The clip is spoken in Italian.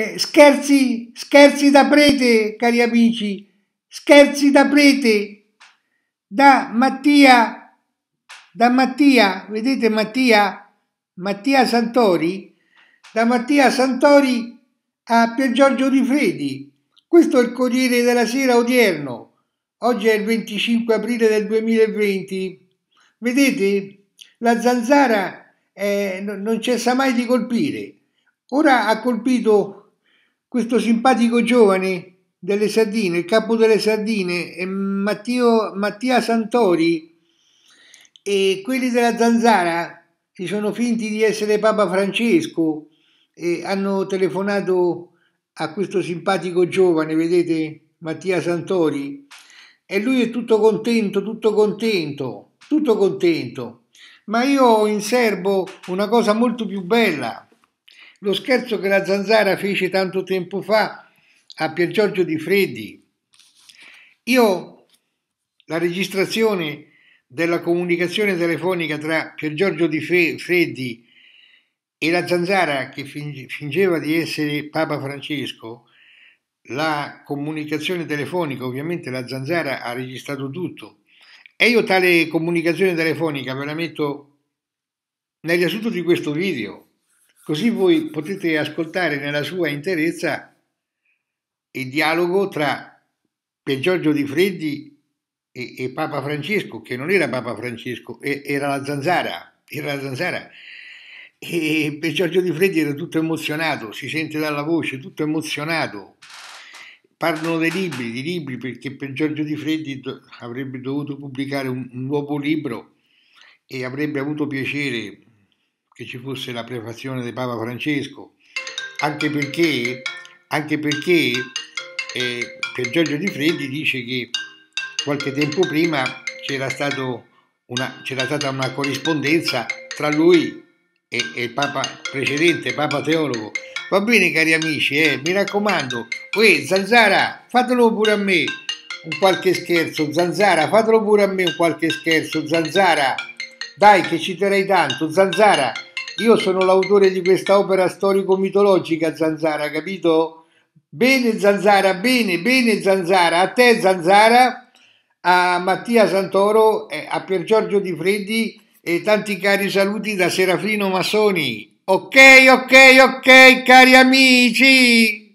Eh, scherzi, scherzi da prete, cari amici, scherzi da prete, da Mattia, da Mattia, vedete Mattia, Mattia Santori, da Mattia Santori a Pier Giorgio Fredi. Questo è il Corriere della Sera odierno. Oggi è il 25 aprile del 2020. Vedete, la zanzara eh, non cessa mai di colpire. Ora ha colpito questo simpatico giovane delle Sardine, il capo delle Sardine, è Matteo, Mattia Santori e quelli della Zanzara si sono finti di essere Papa Francesco e hanno telefonato a questo simpatico giovane, vedete, Mattia Santori, e lui è tutto contento, tutto contento, tutto contento. Ma io ho in serbo una cosa molto più bella lo scherzo che la zanzara fece tanto tempo fa a Pier Giorgio Di Freddi. Io la registrazione della comunicazione telefonica tra Pier Giorgio Di Freddi e la zanzara che fingeva di essere Papa Francesco, la comunicazione telefonica, ovviamente la zanzara ha registrato tutto. E io tale comunicazione telefonica ve la metto nel riassunto di questo video. Così voi potete ascoltare nella sua interezza il dialogo tra Pier Giorgio Di Freddi e, e, Papa Francesco, che non era Papa Francesco, era la zanzara, era la zanzara. E Pier Giorgio Di Freddi era tutto emozionato, si sente dalla voce, tutto emozionato. Parlano dei libri, di libri, perché per Giorgio Di Freddi avrebbe dovuto pubblicare un, un nuovo libro e avrebbe avuto piacere che ci fosse la prefazione di Papa Francesco, anche perché, anche perché eh, per Giorgio Di Freddi dice che qualche tempo prima c'era, stato una, c'era stata una corrispondenza tra lui e, e, il Papa precedente, Papa Teologo. Va bene cari amici, eh, mi raccomando, uè Zanzara, fatelo pure a me un qualche scherzo, Zanzara, fatelo pure a me un qualche scherzo, Zanzara, dai che ci terei tanto, Zanzara. Io sono l'autore di questa opera storico-mitologica, Zanzara, capito? Bene Zanzara, bene, bene Zanzara, a te Zanzara, a Mattia Santoro, eh, a Pier Giorgio Di Freddi e tanti cari saluti da Serafino Massoni. Ok, ok, ok, cari amici!